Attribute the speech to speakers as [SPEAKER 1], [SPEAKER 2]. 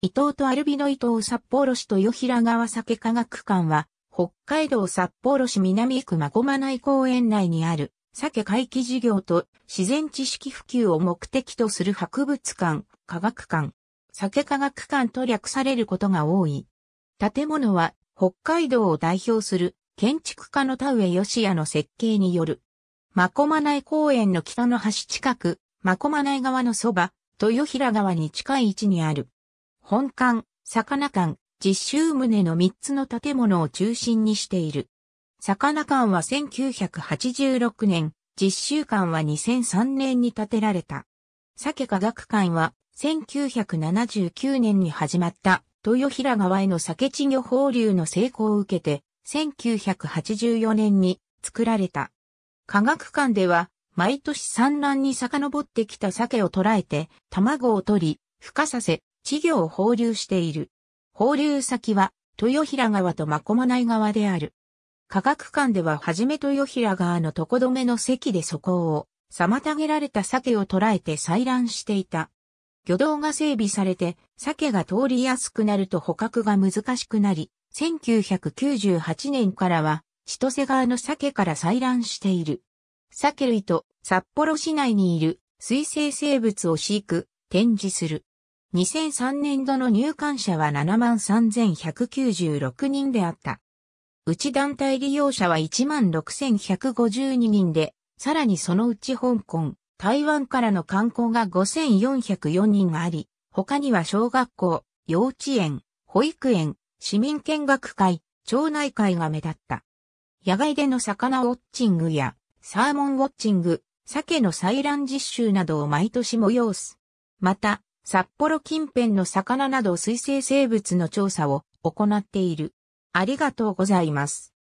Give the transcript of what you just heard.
[SPEAKER 1] 伊東とアルビノ伊東札幌市豊平川酒科学館は、北海道札幌市南区真駒内公園内にある、酒回帰事業と自然知識普及を目的とする博物館、科学館、酒科学館と略されることが多い。建物は、北海道を代表する建築家の田植義也の設計による。真駒内公園の北の端近く、真駒内側のそば、豊平川に近い位置にある。本館、魚館、実習棟の3つの建物を中心にしている。魚館は1986年、実習館は2003年に建てられた。鮭科学館は1979年に始まった豊平川への鮭稚魚放流の成功を受けて、1984年に作られた。科学館では、毎年産卵に遡ってきた鮭を捕らえて、卵を取り、孵化させ、稚魚を放流している。放流先は、豊平川とまない川である。科学館でははじめ豊平川の床止めの席で底を、妨げられた鮭を捕らえて採卵していた。漁道が整備されて、鮭が通りやすくなると捕獲が難しくなり、1998年からは、千歳川の鮭から採卵している。鮭類と札幌市内にいる水生生物を飼育、展示する。2003年度の入館者は73,196人であった。うち団体利用者は16,152人で、さらにそのうち香港、台湾からの観光が5,404人があり、他には小学校、幼稚園、保育園、市民見学会、町内会が目立った。野外での魚ウォッチングや、サーモンウォッチング、鮭の採卵実習などを毎年催す。また、札幌近辺の魚など水生生物の調査を行っている。ありがとうございます。